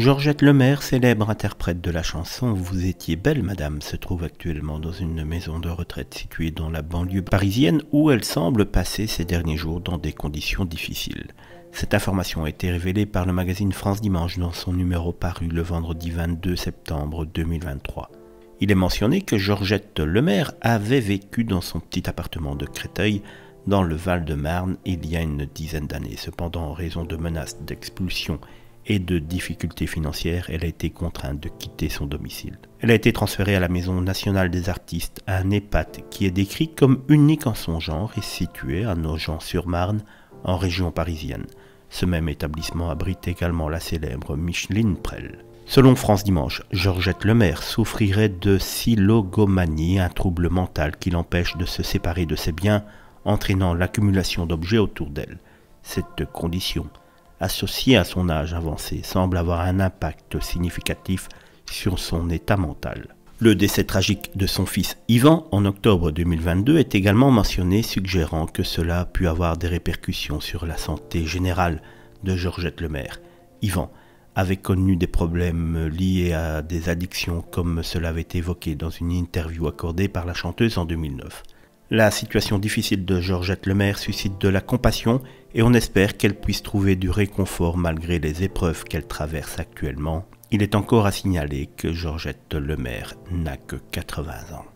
Georgette Lemaire, célèbre interprète de la chanson Vous étiez belle madame, se trouve actuellement dans une maison de retraite située dans la banlieue parisienne où elle semble passer ses derniers jours dans des conditions difficiles. Cette information a été révélée par le magazine France Dimanche dans son numéro paru le vendredi 22 septembre 2023. Il est mentionné que Georgette Lemaire avait vécu dans son petit appartement de Créteil dans le Val-de-Marne il y a une dizaine d'années. Cependant, en raison de menaces d'expulsion et de difficultés financières, elle a été contrainte de quitter son domicile. Elle a été transférée à la Maison nationale des artistes, un EHPAD qui est décrit comme unique en son genre et situé à Nogent-sur-Marne, en région parisienne. Ce même établissement abrite également la célèbre Micheline Prel. Selon France Dimanche, Georgette Lemaire souffrirait de silogomanie, un trouble mental qui l'empêche de se séparer de ses biens, entraînant l'accumulation d'objets autour d'elle. Cette condition Associé à son âge avancé, semble avoir un impact significatif sur son état mental. Le décès tragique de son fils Ivan en octobre 2022 est également mentionné, suggérant que cela a pu avoir des répercussions sur la santé générale de Georgette Lemaire. Ivan avait connu des problèmes liés à des addictions, comme cela avait été évoqué dans une interview accordée par la chanteuse en 2009. La situation difficile de Georgette Lemaire suscite de la compassion et on espère qu'elle puisse trouver du réconfort malgré les épreuves qu'elle traverse actuellement. Il est encore à signaler que Georgette Lemaire n'a que 80 ans.